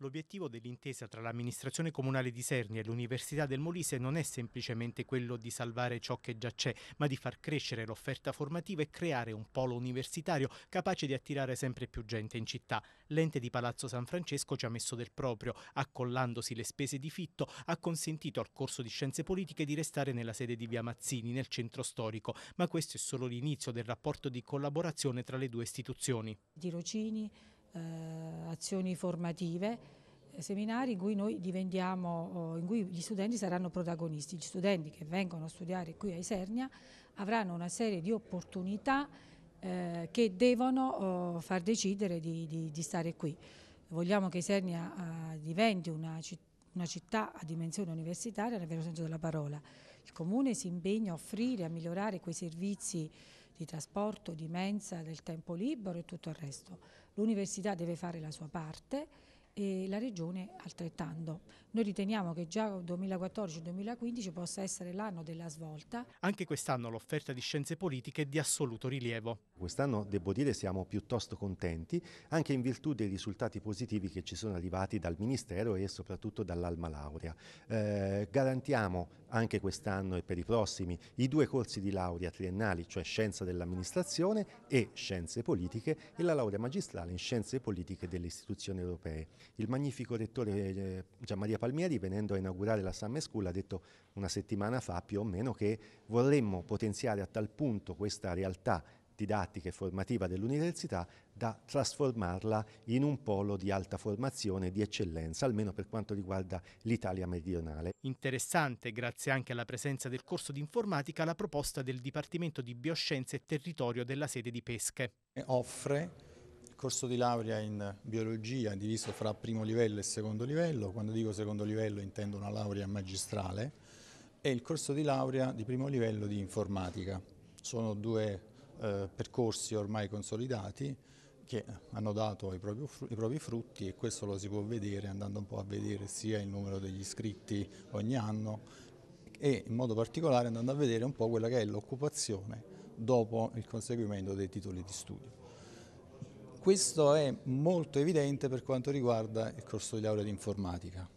L'obiettivo dell'intesa tra l'amministrazione comunale di Sernia e l'Università del Molise non è semplicemente quello di salvare ciò che già c'è, ma di far crescere l'offerta formativa e creare un polo universitario capace di attirare sempre più gente in città. L'ente di Palazzo San Francesco ci ha messo del proprio, accollandosi le spese di fitto, ha consentito al corso di Scienze Politiche di restare nella sede di Via Mazzini, nel centro storico, ma questo è solo l'inizio del rapporto di collaborazione tra le due istituzioni. Tirocini, eh azioni formative, eh, seminari in cui, noi diventiamo, oh, in cui gli studenti saranno protagonisti. Gli studenti che vengono a studiare qui a Isernia avranno una serie di opportunità eh, che devono oh, far decidere di, di, di, stare qui. Vogliamo che Isernia eh, diventi una, una città a dimensione universitaria nel vero senso della parola. Il Comune si impegna a offrire, a migliorare quei servizi di trasporto, di mensa, del tempo libero e tutto il resto. L'università deve fare la sua parte e la Regione altrettanto. Noi riteniamo che già 2014-2015 possa essere l'anno della svolta. Anche quest'anno l'offerta di scienze politiche è di assoluto rilievo. Quest'anno, devo dire, siamo piuttosto contenti, anche in virtù dei risultati positivi che ci sono arrivati dal Ministero e soprattutto dall'Alma Laurea. Eh, garantiamo anche quest'anno e per i prossimi i due corsi di laurea triennali, cioè Scienza dell'Amministrazione e Scienze Politiche e la laurea magistrale in Scienze Politiche delle istituzioni europee. Il magnifico rettore eh, Gianmaria Palmieri, venendo a inaugurare la Summer School, ha detto una settimana fa più o meno che vorremmo potenziare a tal punto questa realtà didattica e formativa dell'università da trasformarla in un polo di alta formazione di eccellenza, almeno per quanto riguarda l'Italia meridionale. Interessante, grazie anche alla presenza del corso di informatica, la proposta del Dipartimento di Bioscienze e Territorio della sede di Pesche. Offre corso di laurea in biologia diviso fra primo livello e secondo livello, quando dico secondo livello intendo una laurea magistrale, e il corso di laurea di primo livello di informatica. Sono due eh, percorsi ormai consolidati che hanno dato i propri, i propri, frutti e questo lo si può vedere andando un po' a vedere sia il numero degli iscritti ogni anno e in modo particolare andando a vedere un po' quella che è l'occupazione dopo il conseguimento dei titoli di studio. Questo è molto evidente per quanto riguarda il corso di laurea di informatica.